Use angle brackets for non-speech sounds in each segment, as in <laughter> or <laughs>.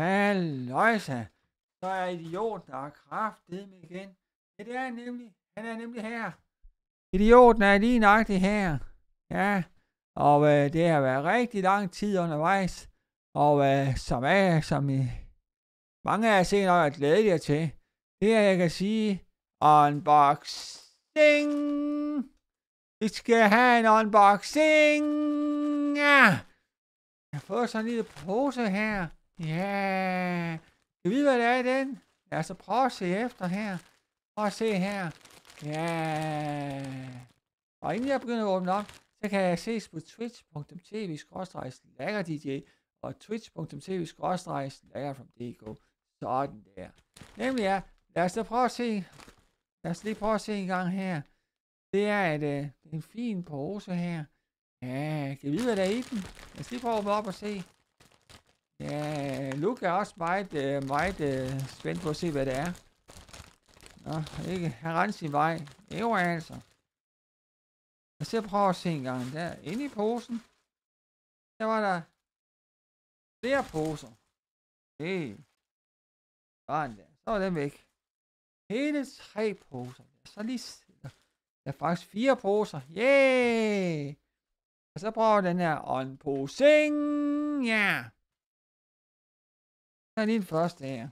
Halløjsa, så er idioten og kraftedet med igen. Ja, det er nemlig. Han er nemlig her. Idioten er lige nøjagtig her. Ja, og øh, det har været rigtig lang tid undervejs. Og øh, som er, øh, som I, øh, mange af jer ser nok er glædet jer til, det er, jeg kan sige, unboxing. Vi skal have en unboxing. Ja. Jeg har fået sådan en lille pose her. Ja, kan vi hvad det er i den? Lad os prøve at se efter her. Prøv at se her. Ja. Og inden jeg begynder at åbne op, så kan jeg ses på twitch.tv DJ og twitch.tv from Sådan der. Nemlig ja, lad os da prøve at se. Lad os lige prøve at se en gang her. Det er et, øh, en fin pose her. Ja, kan vi vide, hvad der er i den? Lad os lige prøve at åbne op og se. Ja, Luke er også meget, øh, meget øh, spændt på at se, hvad det er. Nå, ikke. Han renser sin vej. Jo, altså. Jeg skal prøve at se en gang. Der, inde i posen, der var der flere poser. Hey. Sådan der. Så var den væk. Hele tre poser. Så lige... Der er faktisk fire poser. Yay! Yeah! Og så prøver den her on posing. Ja. Yeah. Der er lige den første her.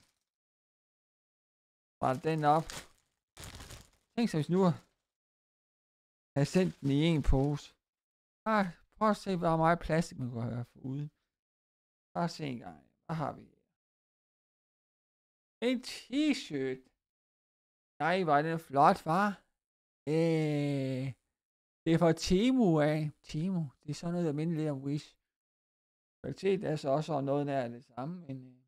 Bare den op. Tænk så hvis nu havde sendt den i en pose. Bare prøv at se, hvor meget plastik man kunne have ude. Bare se en gang. Hvad har vi? En t-shirt. Nej, var den flot, var? Øh, det er fra Temu af. Temu, det er sådan noget, der minder lidt om Wish. Kvalitet er så også noget, nær det samme, men... Øh,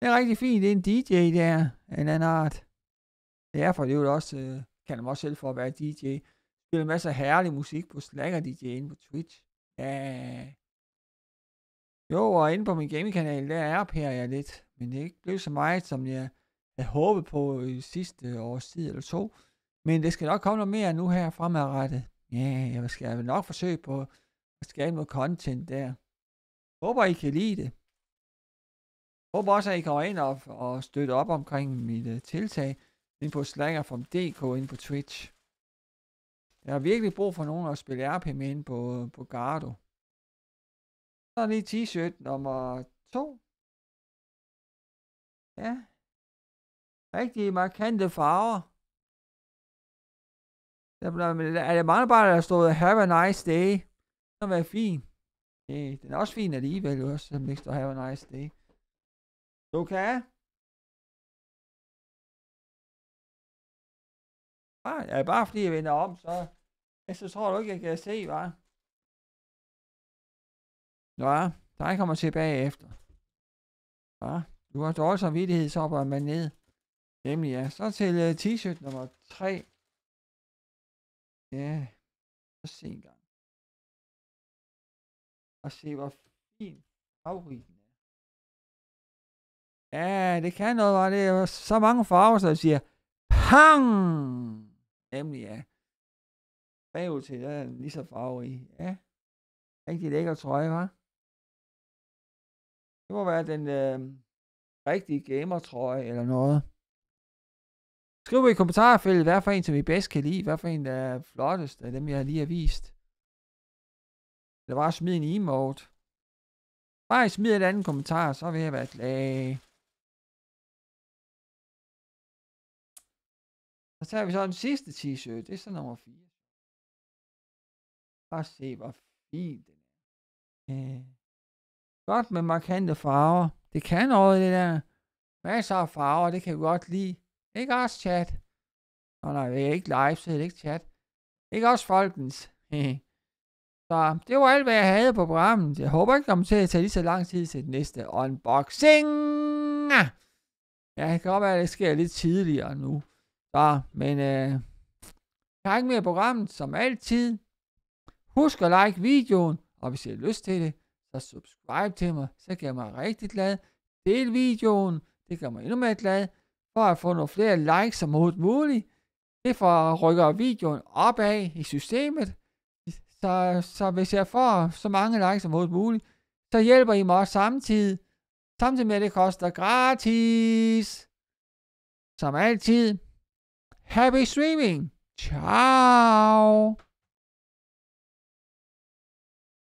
Det er rigtig fint. Det er en DJ, der en anden art. Det er for det er jo også, øh, kan man også selv for at være DJ. Spiller masser af herlig musik på Slacker DJ inde på Twitch. Ja. Jo, og inde på min gamingkanal, der er her jeg lidt. Men det er ikke blevet så meget, som jeg havde håbet på i sidste års tid eller to. Men det skal nok komme noget mere nu her fremadrettet. Ja, jeg skal nok forsøge på at skabe noget content der. Håber I kan lide det. Håber også, at I kommer ind og, og støtter op omkring mit uh, tiltag ind på slanger.dk ind på Twitch. Jeg har virkelig brug for nogen at spille RP med ind på, øh, på Gardo. Så er lige t-shirt nummer 2. Ja. Rigtig markante farver. Der, bliver, er det mange bare, der har stået, have a nice day. Det har været fint. Den er også fin alligevel, også, som ikke står have a nice day. Okay. Ah, ja, bare fordi jeg vender om, så... Så tror du ikke, jeg kan se, hva'? Nå, dig kommer tilbage efter. Ja, du har dårlig samvittighed, så hopper man ned. Nemlig ja. Så til uh, t-shirt nummer 3. Ja, så se en gang. Og se, hvor fin afrigen Ja, det kan noget, og det er så mange farver, så jeg siger, pang! Nemlig, ja. Bagud til, der er lige så farver i. Ja. Rigtig lækker trøje, hva'? Det må være den øh, rigtige gamertrøje eller noget. Skriv i kommentarfeltet, hvad for en, som I bedst kan lide, hvad for en, der er flottest af dem, jeg lige har vist. Eller bare smid en emote. Bare smid et andet kommentar, så vil jeg være glad. Og så har vi så den sidste t-shirt, det er så nummer 4. Bare se, hvor fint den er. Øh. Godt med markante farver. Det kan noget, det der. Masser af farver, det kan vi godt lide. Ikke også chat. Nå nej, det er ikke live, så det er ikke chat. Ikke også folkens. <laughs> så det var alt, hvad jeg havde på programmet. Jeg håber ikke, det kommer til at tage lige så lang tid til det næste unboxing. Ja, det kan godt være, at det sker lidt tidligere nu. Så, men øh, tak med programmet, som altid. Husk at like videoen, og hvis I har lyst til det, så subscribe til mig, så gør mig rigtig glad. Del videoen, det gør mig endnu mere glad, for at få nogle flere likes som muligt. Det får rykker videoen opad i systemet, så, så hvis jeg får så mange likes som muligt, så hjælper I mig også samtidig, samtidig med at det koster gratis. Som altid, Happy streaming. Ciao.